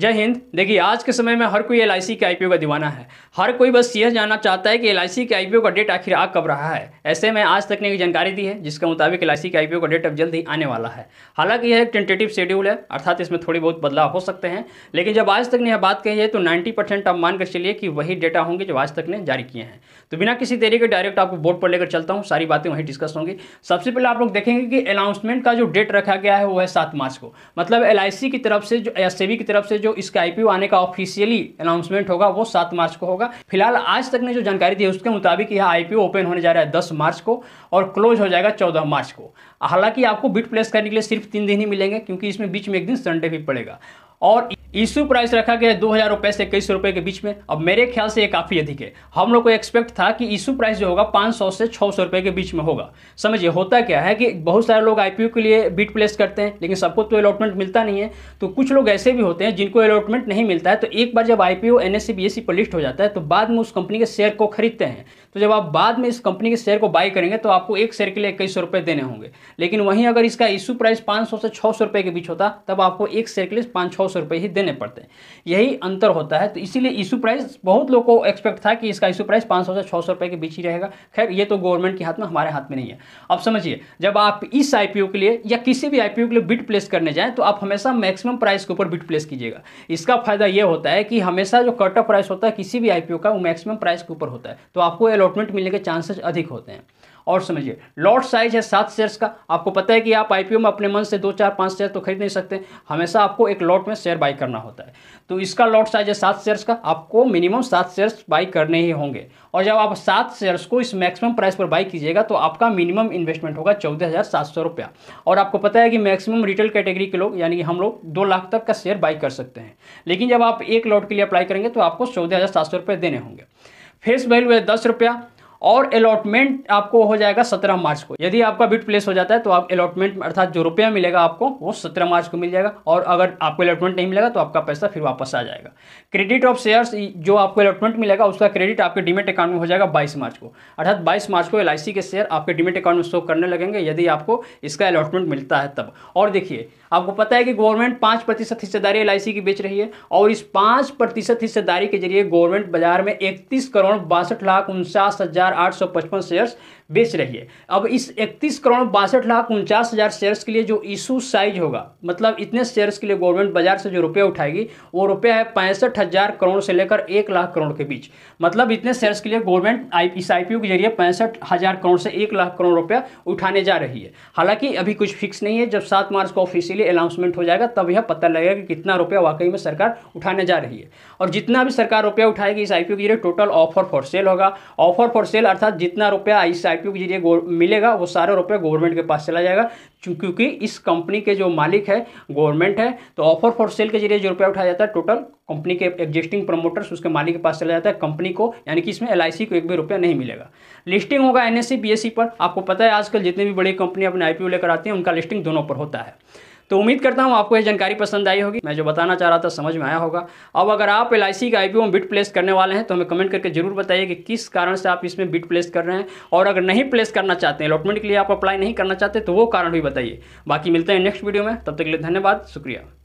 जय हिंद देखिए आज के समय में हर कोई एल के आईपीओ का दीवाना है हर कोई बस यह जानना चाहता है कि एल के आईपीओ का डेट आखिर आ कब रहा है ऐसे में आज तक ने एक जानकारी दी है जिसके मुताबिक एल के आईपीओ का डेट अब जल्द ही आने वाला है हालांकि यह एक टेंटेटिव शेड्यूल है अर्थात इसमें थोड़ी बहुत बदलाव हो सकते हैं लेकिन जब आज तक ने यह बात कही है तो नाइन्टी परसेंट आप मानकर चलिए कि वही डेटा होंगे जो आज तक ने जारी किए हैं तो बिना किसी देरी के डायरेक्ट आपको बोर्ड पर लेकर चलता हूँ सारी बातें वहीं डिस्कस होंगी सबसे पहले आप लोग देखेंगे कि अनाउंसमेंट का जो डेट रखा गया है वो है सात मार्च को मतलब एल की तरफ से जो एस की तरफ से जो इसका आईपीओ आने का ऑफिशियली अनाउंसमेंट होगा वो सात मार्च को होगा फिलहाल आज तक ने जो जानकारी दी है उसके मुताबिक यह आईपीओ ओपन होने जा रहा है दस मार्च को और क्लोज हो जाएगा चौदह मार्च को हालांकि आपको बिट प्लेस करने के लिए सिर्फ तीन दिन ही मिलेंगे क्योंकि इसमें बीच में एक दिन संडे भी पड़ेगा और इशू प्राइस रखा गया है दो हज़ार रुपये से इक्कीस रुपये के बीच में अब मेरे ख्याल से ये काफ़ी अधिक है हम लोग को एक्सपेक्ट था कि इशू प्राइस जो होगा पांच सौ से छः सौ रुपये के बीच में होगा समझिए होता क्या है कि बहुत सारे लोग आईपीओ के लिए बिट प्लेस करते हैं लेकिन सबको तो अलॉटमेंट मिलता नहीं है तो कुछ लोग ऐसे भी होते हैं जिनको अलॉटमेंट नहीं मिलता है तो एक बार जब I P O N S C B S C पर लिस्ट हो जाता है तो बाद में उस कंपनी के शेयर को खरीदते हैं तो जब आप बाद में इस कंपनी के शेयर को बाय करेंगे तो आपको एक शेयर के लिए इक्कीस सौ रुपये देने होंगे लेकिन वहीं अगर इसका इशू प्राइस पांच सौ से छः सौ के बीच होता तब आपको एक शेयर के लिए पाँच छः सौ रुपये ही देने पड़ते हैं यही अंतर होता है तो इसीलिए इशू प्राइस बहुत लोग को एक्सपेक्ट था कि इसका इशू प्राइस पाँच सौ से छः सौ के बीच ही रहेगा खैर ये तो गवर्नमेंट के हाथ में हमारे हाथ में नहीं है अब समझिए जब आप इस आईपीओ के लिए या किसी भी आईपीओ के लिए बिट प्लेस करने जाए तो आप हमेशा मैक्सिमम प्राइस के ऊपर बिट प्लेस कीजिएगा इसका फायदा यह होता है कि हमेशा जो कट ऑफ प्राइस होता है किसी भी आईपीओ का वो मैक्सिमम प्राइस के ऊपर होता है तो आपको अलॉटमेंट मिलने के चांसेस अधिक होते हैं और समझिए लॉट साइज है सात शेयर्स का आपको पता है कि आप आईपीओ में अपने मन से दो चार पाँच शेयर तो खरीद नहीं सकते हमेशा आपको एक लॉट में शेयर बाई करना होता है तो इसका लॉट साइज है सात शेयर्स का आपको मिनिमम सात शेयर्स बाई करने ही होंगे और जब आप सात शेयर्स को इस मैक्सिमम प्राइस पर बाई कीजिएगा तो आपका मिनिमम इन्वेस्टमेंट होगा चौदह रुपया और आपको पता है कि मैक्सिमम रिटेल कैटेगरी के लोग यानी कि हम लोग दो लाख तक का शेयर बाई कर सकते हैं लेकिन जब आप एक लॉट के लिए अप्लाई करेंगे तो आपको चौदह देने होंगे फेस वैल्यू है दस रुपया और अलॉटमेंट आपको हो जाएगा सत्रह मार्च को यदि आपका बिट प्लेस हो जाता है तो आप अलॉटमेंट अर्थात जो रुपया मिलेगा आपको वो सत्रह मार्च को मिल जाएगा और अगर आपको अलॉटमेंट नहीं मिलेगा तो आपका पैसा फिर वापस आ जाएगा क्रेडिट ऑफ शेयर्स जो आपको अलॉटमेंट मिलेगा उसका क्रेडिट आपके डिमेट अकाउंट में हो जाएगा बाईस मार्च को अर्थात बाईस मार्च को एल के शेयर आपके डिमेट अकाउंट में शो करने लगेंगे यदि आपको इसका अलॉटमेंट मिलता है तब और देखिए आपको पता है कि गवर्नमेंट पाँच प्रतिशत हिस्सेदारी एल की बेच रही है और इस पाँच प्रतिशत हिस्सेदारी के जरिए गवर्नमेंट बाजार में इकतीस करोड़ बासठ लाख उनचास हज़ार आठ शेयर्स बेच रही है अब इस इकतीस करोड़ बासठ लाख उनचास हज़ार शेयर्स के लिए जो इशू साइज होगा मतलब इतने शेयर्स के लिए गवर्नमेंट बाजार से जो रुपया उठाएगी वो रुपया है पैंसठ हज़ार करोड़ से लेकर एक लाख करोड़ के बीच मतलब इतने शेयर्स के लिए गवर्नमेंट आई इस आई के जरिए पैंसठ हज़ार करोड़ से एक लाख करोड़ रुपया उठाने जा रही है हालांकि अभी कुछ फिक्स नहीं है जब सात मार्च को ऑफिशियली अनाउंसमेंट हो जाएगा तब यह पता लगेगा कि कितना रुपया वाकई में सरकार उठाने जा रही है और जितना भी सरकार रुपया उठाएगी इस आई के जरिए टोटल ऑफर फॉर सेल होगा ऑफर फॉर सेल अर्थात जितना रुपया इस आईपीओ के जरिए मिलेगा वो सारा रुपया गवर्नमेंट के पास चला जाएगा क्योंकि इस कंपनी के जो मालिक है गवर्नमेंट है तो ऑफर फॉर सेल के जरिए जो रुपया उठाया जाता है टोटल कंपनी के एग्जिस्टिंग प्रमोटर्स उसके मालिक के पास चला जाता है कंपनी को यानी कि इसमें एल को एक भी रुपया नहीं मिलेगा लिस्टिंग होगा एन एस e, e पर आपको पता है आजकल जितनी भी बड़ी कंपनी अपने आई लेकर आती है उनका लिस्टिंग दोनों पर होता है तो उम्मीद करता हूँ आपको यह जानकारी पसंद आई होगी मैं जो बताना चाह रहा था समझ में आया होगा अब अगर आप एल आई सी का आई बिट प्लेस करने वाले हैं तो हमें कमेंट करके जरूर बताइए कि किस कारण से आप इसमें बिट प्लेस कर रहे हैं और अगर नहीं प्लेस करना चाहते हैं अलॉटमेंट के लिए आप अप्लाई नहीं करना चाहते तो वो कारण भी बताइए बाकी मिलते हैं नेक्स्ट वीडियो में तब तक के लिए धन्यवाद शुक्रिया